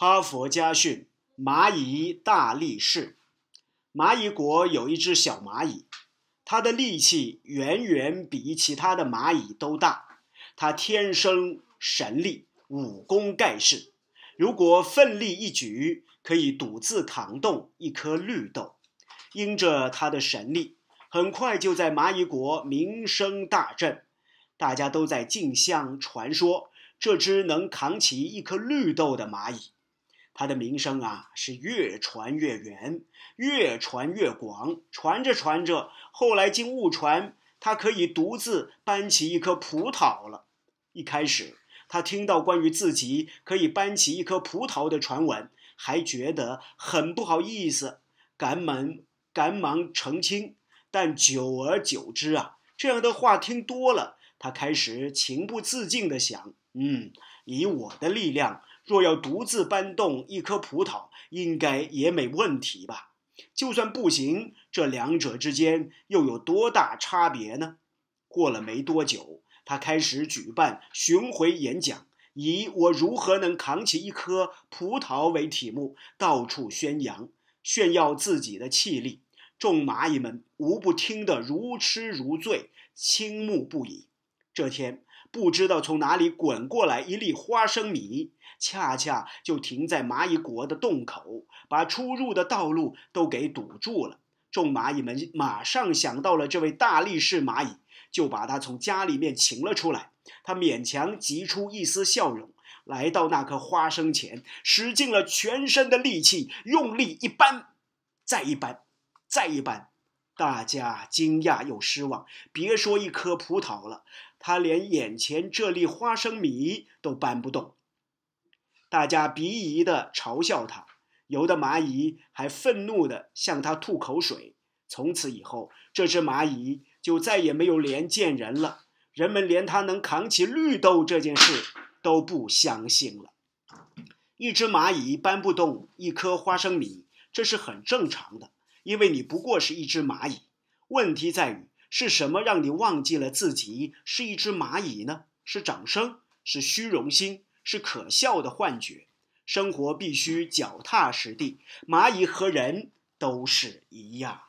哈佛家训：蚂蚁大力士。蚂蚁国有一只小蚂蚁，它的力气远远比其他的蚂蚁都大。它天生神力，武功盖世。如果奋力一举，可以独自扛动一颗绿豆。因着它的神力，很快就在蚂蚁国名声大振，大家都在竞相传说这只能扛起一颗绿豆的蚂蚁。他的名声啊，是越传越远，越传越广。传着传着，后来经误传，他可以独自搬起一颗葡萄了。一开始，他听到关于自己可以搬起一颗葡萄的传闻，还觉得很不好意思，赶忙赶忙澄清。但久而久之啊，这样的话听多了，他开始情不自禁地想：嗯，以我的力量。若要独自搬动一颗葡萄，应该也没问题吧？就算不行，这两者之间又有多大差别呢？过了没多久，他开始举办巡回演讲，以“我如何能扛起一颗葡萄”为题目，到处宣扬、炫耀自己的气力。众蚂蚁们无不听得如痴如醉，倾慕不已。这天，不知道从哪里滚过来一粒花生米，恰恰就停在蚂蚁国的洞口，把出入的道路都给堵住了。众蚂蚁们马上想到了这位大力士蚂蚁，就把他从家里面请了出来。他勉强挤出一丝笑容，来到那棵花生前，使尽了全身的力气，用力一扳，再一扳，再一扳。大家惊讶又失望，别说一颗葡萄了，他连眼前这粒花生米都搬不动。大家鄙夷地嘲笑他，有的蚂蚁还愤怒地向他吐口水。从此以后，这只蚂蚁就再也没有脸见人了。人们连他能扛起绿豆这件事都不相信了。一只蚂蚁搬不动一颗花生米，这是很正常的。因为你不过是一只蚂蚁，问题在于是什么让你忘记了自己是一只蚂蚁呢？是掌声，是虚荣心，是可笑的幻觉。生活必须脚踏实地，蚂蚁和人都是一样。